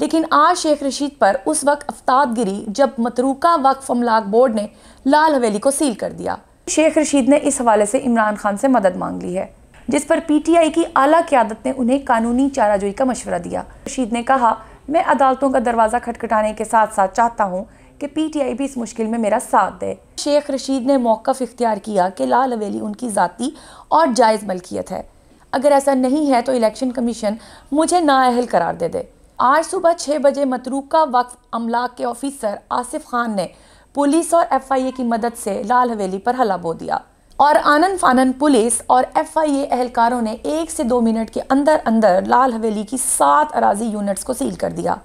लेकिन आज शेख रशीद पर उस वक्त आफ्ताब गिरी जब मतरूका वक्फ अमलाक बोर्ड ने लाल हवेली को सील कर दिया शेख रशीद ने इस हवाले से इमरान खान से मदद मांग ली है जिस पर पीटीआई की आला क्यादत ने उन्हें कानूनी चाराजोई का मशवरा दिया रशीद ने कहा मैं अदालतों का दरवाज़ा खटखटाने के साथ साथ चाहता हूँ कि पीटीआई भी इस मुश्किल में मेरा साथ दे शेख रशीद ने मौकफ इख्तियार किया कि लाल हवेली उनकी ज़ाती और जायज़ मलकियत है अगर ऐसा नहीं है तो इलेक्शन कमीशन मुझे नाअहल करार दे दे आज सुबह छः बजे मतरूका वक्फ अमला के ऑफिसर आसिफ खान ने पुलिस और एफआईए की मदद से लाल हवेली पर हला बो दिया और आनंद फानन पुलिस और एफआईए एहलकारों ने एक से दो मिनट के अंदर अंदर लाल हवेली की सात अराजी यूनिट्स को सील कर दिया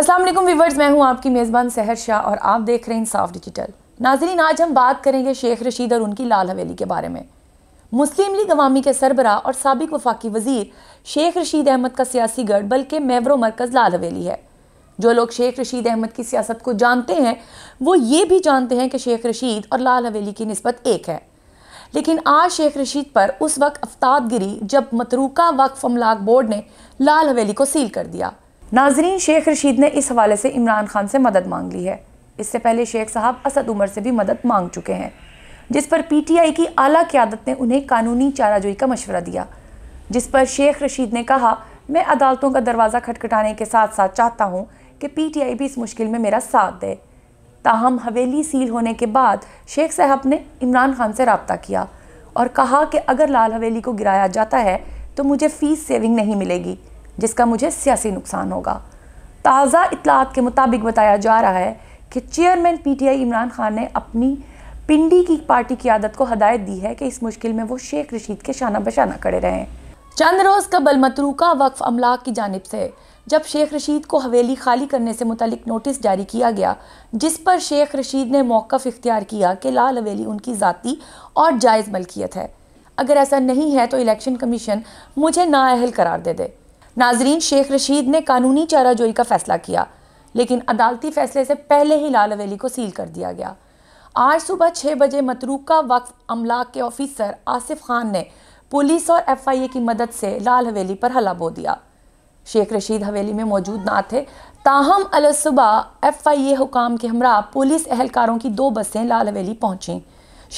असलम व्यूवर्स मैं हूं आपकी मेज़बान सहर शाह और आप देख रहे हैं इंसाफ डिजिटल नाजरीन आज हम बात करेंगे शेख रशीद और उनकी लाल हवेली के बारे में मुस्लिम लीग अवामी के सरबरा और सबक वफाकी वजीर शेख रशीद अहमद का सियासी गढ़ बल्कि मैवरो मरकज़ लाल हवेली है जो लोग शेख रशीद अहमद की सियासत को जानते हैं वो ये भी जानते हैं कि शेख रशीद और लाल हवेली की नस्बत एक है लेकिन आज शेख रशीद पर उस वक्त अफ्ताब गिरी जब मतरूका वक्फ अमलाक बोर्ड ने लाल हवेली को सील कर दिया नाजरीन शेख रशीद ने इस हवाले से इमरान खान से मदद मांग ली है इससे पहले शेख साहब असद उमर से भी मदद मांग चुके हैं जिस पर पीटीआई की आला क्यादत ने उन्हें कानूनी चाराजोई का मशवरा दिया जिस पर शेख रशीद ने कहा मैं अदालतों का दरवाज़ा खटखटाने के साथ साथ चाहता हूँ कि पीटीआई भी इस मुश्किल में मेरा साथ दे ताहम हवेली सील होने के बाद शेख साहब ने इमरान खान से रबता किया और कहा कि अगर लाल हवेली को गिराया जाता है तो मुझे फ़ीस सेविंग नहीं मिलेगी जिसका मुझे सियासी नुकसान होगा ताज़ा इतलात के मुताबिक बताया जा रहा है कि चेयरमैन पीटीआई इमरान खान ने अपनी पिंडी की पार्टी की आदत को हदायत दी है कि इस मुश्किल में वो शेख रशीद के शाना बशाना खड़े रहे चंद रोज़ कबल मतरूका वक्फ अमलाक की जानब से जब शेख रशीद को हवेली खाली करने से मुतलिक नोटिस जारी किया गया जिस पर शेख रशीद ने मौक़ इख्तियार किया कि लाल हवेली उनकी ज़ाती और जायज़ मलकियत है अगर ऐसा नहीं है तो इलेक्शन कमीशन मुझे नाअहल करार दे दे नाजरीन शेख रशीद ने कानूनी चाराजोई का फ़ैसला किया लेकिन अदालती फ़ैसले से पहले ही लाल हवेली को सील कर दिया गया आज सुबह छः बजे मतरूका वक्फ अमला के ऑफिसर आसिफ खान ने पुलिस और एफआईए की मदद से लाल हवेली पर हला बो दिया शेख रशीद हवेली में मौजूद ना थे ताहम अलसुबह एफ आई ए हुकाम के हमरा पुलिस अहलकारों की दो बसें लाल हवेली पहुंची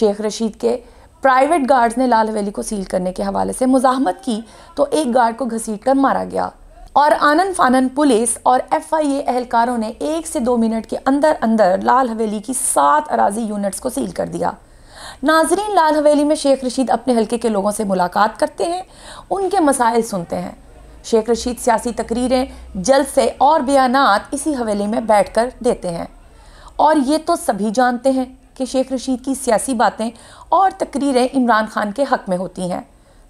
शेख रशीद के प्राइवेट गार्ड्स ने लाल हवेली को सील करने के हवाले से मुजाहमत की तो एक गार्ड को घसीट कर मारा गया और आनंद फानन पुलिस और एफआईए एहलकारों ने एक से दो मिनट के अंदर अंदर लाल हवेली की सात अराजी यूनिट्स को सील कर दिया नाजरीन लाल हवेली में शेख रशीद अपने हलके के लोगों से मुलाकात करते हैं उनके मसाइल सुनते हैं शेख रशीद सियासी तकरीरें जलसे और बयान इसी हवेली में बैठ कर देते हैं और ये तो सभी जानते हैं कि शेख रशीद की सियासी बातें और तकरीरें इमरान खान के हक में होती हैं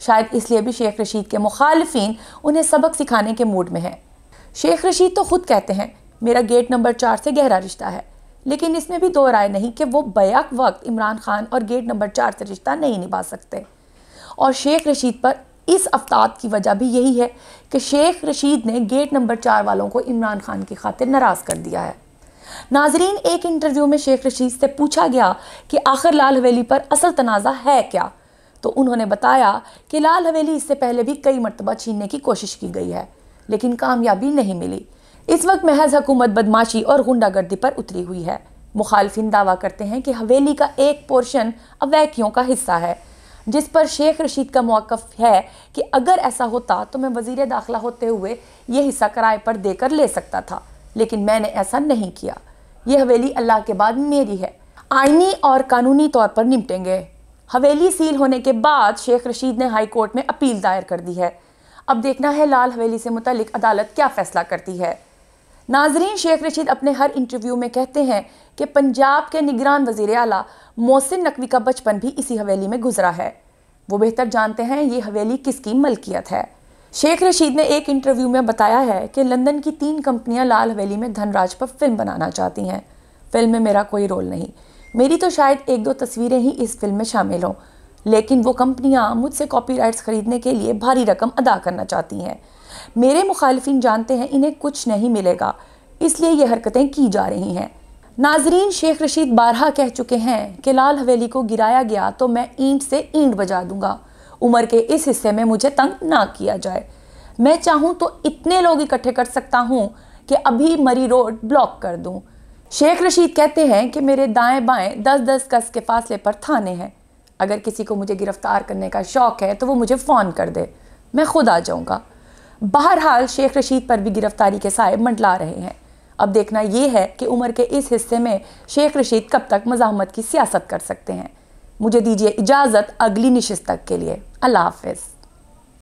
शायद इसलिए भी शेख रशीद के मुखालफी उन्हें सबक सिखाने के मूड में हैं शेख रशीद तो ख़ुद कहते हैं मेरा गेट नंबर चार से गहरा रिश्ता है लेकिन इसमें भी दो राय नहीं कि वो बैक वक्त इमरान खान और गेट नंबर चार से रिश्ता नहीं निभा सकते और शेख रशीद पर इस अफ्ताब की वजह भी यही है कि शेख रशीद ने गेट नंबर चार वालों को इमरान खान की खातिर नाराज़ कर दिया है नाजरीन एक इंटरव्यू में शेख रशीद से पूछा गया कि आखिर लाल हवेली पर असल तनाज़ा है क्या तो उन्होंने बताया कि लाल हवेली इससे पहले भी कई मरतबा छीनने की कोशिश की गई है लेकिन कामयाबी नहीं मिली इस वक्त महज हुकूमत बदमाशी और गुंडागर्दी पर उतरी हुई है मुखालफिन दावा करते हैं कि हवेली का एक पोर्शन अवैकियों का हिस्सा है जिस पर शेख रशीद का मौक़ है कि अगर ऐसा होता तो मैं वजीर दाखिला होते हुए ये हिस्सा किराए पर देकर ले सकता था लेकिन मैंने ऐसा नहीं किया ये हवेली अल्लाह के बाद मेरी है आइनी और कानूनी तौर पर निपटेंगे हवेली सील होने के बाद शेख रशीद ने हाई कोर्ट में अपील दायर कर दी है अब देखना है लाल हवेली से मुतलिक अदालत क्या फैसला करती है नाजरीन शेख रशीद अपने हर इंटरव्यू में कहते हैं कि पंजाब के निगरान वजीर अला मोहसिन नकवी का बचपन भी इसी हवेली में गुजरा है वो बेहतर जानते हैं ये हवेली किसकी मलकियत है शेख रशीद ने एक इंटरव्यू में बताया है कि लंदन की तीन कंपनियां लाल हवेली में धनराज पर फिल्म बनाना चाहती हैं फिल्म में मेरा कोई रोल नहीं मेरी तो शायद एक दो तस्वीरें ही इस फिल्म में शामिल हों लेकिन वो कंपनियां मुझसे कॉपीराइट्स ख़रीदने के लिए भारी रकम अदा करना चाहती हैं मेरे मुखालफिन जानते हैं इन्हें कुछ नहीं मिलेगा इसलिए ये हरकतें की जा रही हैं नाजरीन शेख रशीद बारहा कह चुके हैं कि लाल हवेली को गिराया गया तो मैं ईंट से ईंट बजा दूंगा उम्र के इस हिस्से में मुझे तंग ना किया जाए मैं चाहूँ तो इतने लोग इकट्ठे कर सकता हूँ कि अभी मरी रोड ब्लॉक कर दूँ शेख रशीद कहते हैं कि मेरे दाएं बाएं दस दस कस के फासले पर थाने हैं अगर किसी को मुझे गिरफ्तार करने का शौक़ है तो वो मुझे फ़ोन कर दे मैं खुद आ जाऊँगा बहरहाल शेख रशीद पर भी गिरफ्तारी के साय मंडला रहे हैं अब देखना यह है कि उम्र के इस हिस्से में शेख रशीद कब तक मजामत की सियासत कर सकते हैं मुझे दीजिए इजाज़त अगली नशस्त तक के लिए अल्लाह हाफिज़